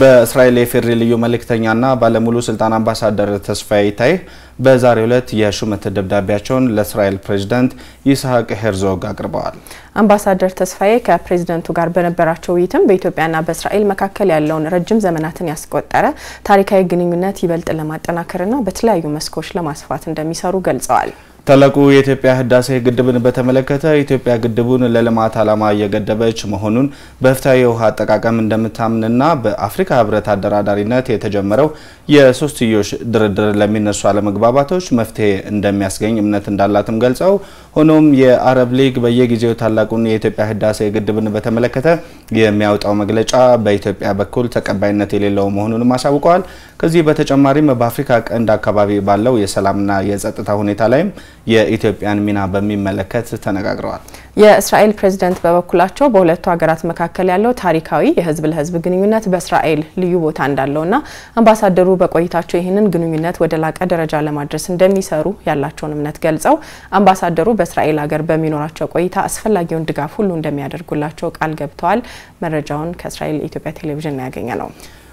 በእስራኤል የፌሪ ልዩ መልእክተኛና ባለሙሉ ስልጣን አምባሳደር ተስፋዬ ይታይ በዛሬው ዕለት የሹመት ደብዳቤያቸውን ለእስራኤል ፕሬዚደንት ይስሐቅ ሄርዞግ አቅርበዋል። አምባሳደር ተስፋዬ ከፕሬዝደንቱ ጋር በነበራቸው ውይይትም በኢትዮጵያና በእስራኤል መካከል ያለውን ረጅም ዘመናትን ያስቆጠረ ታሪካዊ ግንኙነት ይበልጥ ለማጠናከርና በተለያዩ መስኮች ለማስፋት እንደሚሰሩ ገልጸዋል። ታላቁ የኢትዮጵያ ህዳሴ ግድብን በተመለከተ ኢትዮጵያ ግድቡን ለልማት ዓላማ እየገደበች መሆኑን በፍትሐዊ የውሃ አጠቃቀም እንደምታምንና በአፍሪካ ህብረት አደራዳሪነት የተጀመረው የሶስትዮሽ ድርድር ለሚነሱ አለመግባባቶች መፍትሄ እንደሚያስገኝ እምነት እንዳላትም ገልጸው ሆኖም የአረብ ሊግ በየጊዜው ታላቁን የኢትዮጵያ ህዳሴ ግድብን በተመለከተ የሚያወጣው መግለጫ በኢትዮጵያ በኩል ተቀባይነት የሌለው መሆኑንም አሳውቀዋል። ከዚህ በተጨማሪም በአፍሪካ ቀንድ አካባቢ ባለው የሰላምና የጸጥታ ሁኔታ ላይም የኢትዮጵያን ሚና በሚመለከት ተነጋግረዋል። የእስራኤል ፕሬዝደንት በበኩላቸው በሁለቱ ሀገራት መካከል ያለው ታሪካዊ የህዝብ ለህዝብ ግንኙነት በእስራኤል ልዩ ቦታ እንዳለውና አምባሳደሩ በቆይታቸው ይህንን ግንኙነት ወደ ላቀ ደረጃ ለማድረስ እንደሚሰሩ ያላቸውን እምነት ገልጸው አምባሳደሩ በእስራኤል ሀገር በሚኖራቸው ቆይታ አስፈላጊውን ድጋፍ ሁሉ እንደሚያደርጉላቸው ቃል ገብተዋል። መረጃውን ከእስራኤል ኢትዮጵያ ቴሌቪዥን ያገኘ ነው።